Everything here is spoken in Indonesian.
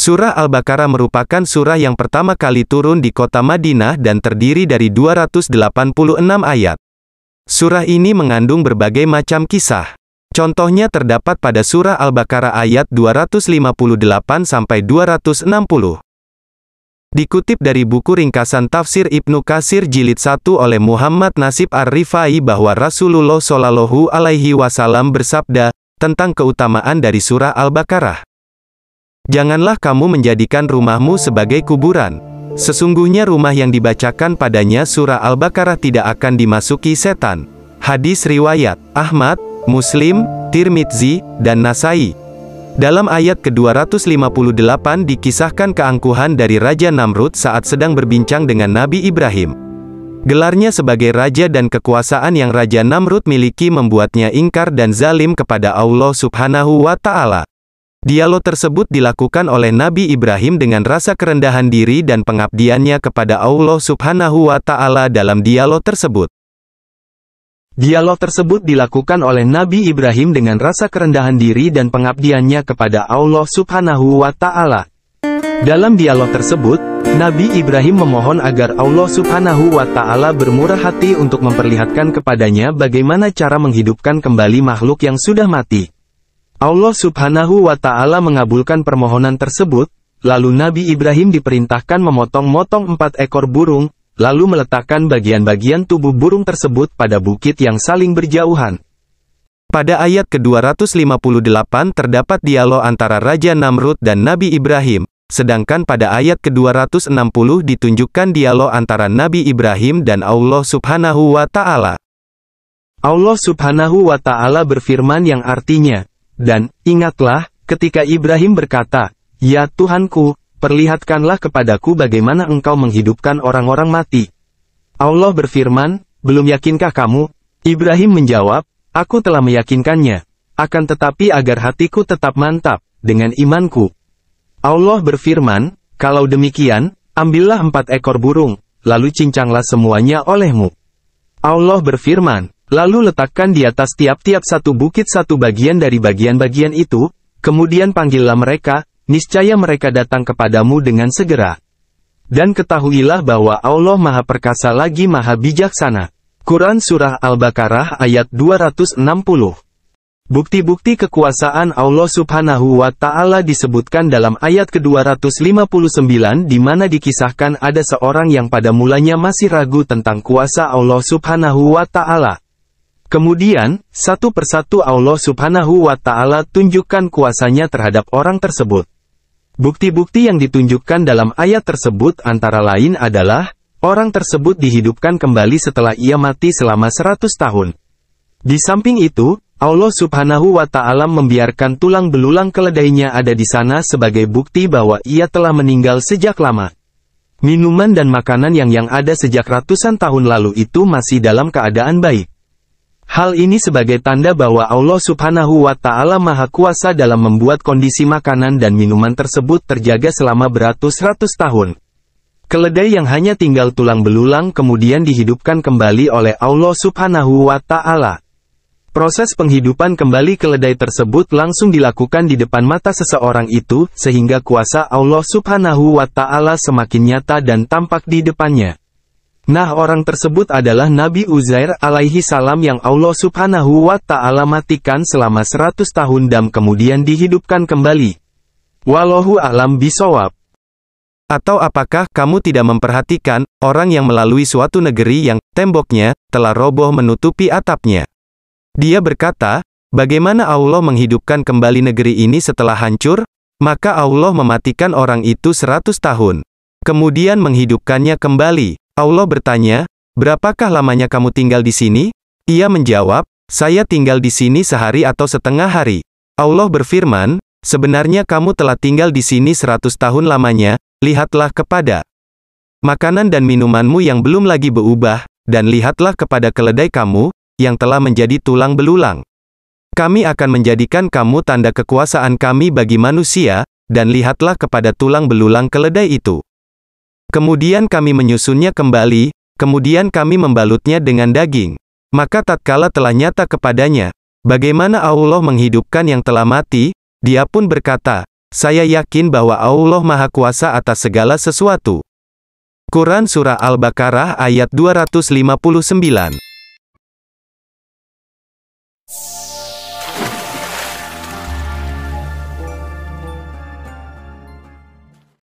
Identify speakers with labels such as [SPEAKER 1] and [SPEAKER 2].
[SPEAKER 1] Surah Al-Baqarah merupakan surah yang pertama kali turun di kota Madinah dan terdiri dari 286 ayat. Surah ini mengandung berbagai macam kisah. Contohnya terdapat pada surah Al-Baqarah ayat 258 sampai 260. Dikutip dari buku ringkasan tafsir Ibnu Kasir jilid 1 oleh Muhammad Nasib Ar-Rifai bahwa Rasulullah Shallallahu alaihi wasallam bersabda tentang keutamaan dari surah Al-Baqarah. Janganlah kamu menjadikan rumahmu sebagai kuburan. Sesungguhnya rumah yang dibacakan padanya surah Al-Baqarah tidak akan dimasuki setan. Hadis riwayat Ahmad, Muslim, Tirmidzi, dan Nasai. Dalam ayat ke-258 dikisahkan keangkuhan dari Raja Namrud saat sedang berbincang dengan Nabi Ibrahim. Gelarnya sebagai raja dan kekuasaan yang Raja Namrud miliki membuatnya ingkar dan zalim kepada Allah Subhanahu wa taala. Dialog tersebut dilakukan oleh Nabi Ibrahim dengan rasa kerendahan diri dan pengabdiannya kepada Allah Subhanahu wa Ta'ala dalam dialog tersebut. Dialog tersebut dilakukan oleh Nabi Ibrahim dengan rasa kerendahan diri dan pengabdiannya kepada Allah Subhanahu wa Ta'ala. Dalam dialog tersebut, Nabi Ibrahim memohon agar Allah Subhanahu wa Ta'ala bermurah hati untuk memperlihatkan kepadanya bagaimana cara menghidupkan kembali makhluk yang sudah mati. Allah subhanahu wa ta'ala mengabulkan permohonan tersebut, lalu Nabi Ibrahim diperintahkan memotong-motong empat ekor burung, lalu meletakkan bagian-bagian tubuh burung tersebut pada bukit yang saling berjauhan. Pada ayat ke-258 terdapat dialog antara Raja Namrud dan Nabi Ibrahim, sedangkan pada ayat ke-260 ditunjukkan dialog antara Nabi Ibrahim dan Allah Subhanahu wa Ta'ala. Allah Subhanahu wa Ta'ala berfirman yang artinya, dan, ingatlah, ketika Ibrahim berkata, Ya Tuhanku, perlihatkanlah kepadaku bagaimana engkau menghidupkan orang-orang mati. Allah berfirman, belum yakinkah kamu? Ibrahim menjawab, aku telah meyakinkannya. Akan tetapi agar hatiku tetap mantap, dengan imanku. Allah berfirman, kalau demikian, ambillah empat ekor burung, lalu cincanglah semuanya olehmu. Allah berfirman, Lalu letakkan di atas tiap-tiap satu bukit satu bagian dari bagian-bagian itu, kemudian panggillah mereka, niscaya mereka datang kepadamu dengan segera. Dan ketahuilah bahwa Allah Maha Perkasa lagi Maha Bijaksana. Quran Surah Al-Baqarah ayat 260 Bukti-bukti kekuasaan Allah Subhanahu wa Ta'ala disebutkan dalam ayat ke-259 di mana dikisahkan ada seorang yang pada mulanya masih ragu tentang kuasa Allah Subhanahu wa Ta'ala. Kemudian, satu persatu Allah subhanahu wa ta'ala tunjukkan kuasanya terhadap orang tersebut. Bukti-bukti yang ditunjukkan dalam ayat tersebut antara lain adalah, orang tersebut dihidupkan kembali setelah ia mati selama 100 tahun. Di samping itu, Allah subhanahu wa ta'ala membiarkan tulang belulang keledainya ada di sana sebagai bukti bahwa ia telah meninggal sejak lama. Minuman dan makanan yang yang ada sejak ratusan tahun lalu itu masih dalam keadaan baik. Hal ini sebagai tanda bahwa Allah subhanahu wa ta'ala maha kuasa dalam membuat kondisi makanan dan minuman tersebut terjaga selama beratus-ratus tahun. Keledai yang hanya tinggal tulang belulang kemudian dihidupkan kembali oleh Allah subhanahu wa ta'ala. Proses penghidupan kembali keledai tersebut langsung dilakukan di depan mata seseorang itu, sehingga kuasa Allah subhanahu wa ta'ala semakin nyata dan tampak di depannya. Nah orang tersebut adalah Nabi Uzair alaihi salam yang Allah subhanahu wa ta'ala matikan selama 100 tahun dan kemudian dihidupkan kembali. Walohu alam bisawab. Atau apakah kamu tidak memperhatikan orang yang melalui suatu negeri yang temboknya telah roboh menutupi atapnya? Dia berkata, "Bagaimana Allah menghidupkan kembali negeri ini setelah hancur? Maka Allah mematikan orang itu seratus tahun, kemudian menghidupkannya kembali. Allah bertanya, berapakah lamanya kamu tinggal di sini? Ia menjawab, saya tinggal di sini sehari atau setengah hari. Allah berfirman, sebenarnya kamu telah tinggal di sini seratus tahun lamanya, lihatlah kepada makanan dan minumanmu yang belum lagi berubah, dan lihatlah kepada keledai kamu, yang telah menjadi tulang belulang. Kami akan menjadikan kamu tanda kekuasaan kami bagi manusia, dan lihatlah kepada tulang belulang keledai itu. Kemudian kami menyusunnya kembali, kemudian kami membalutnya dengan daging. Maka tatkala telah nyata kepadanya, bagaimana Allah menghidupkan yang telah mati, dia pun berkata, saya yakin bahwa Allah Maha Kuasa atas segala sesuatu. Quran Surah Al-Baqarah ayat 259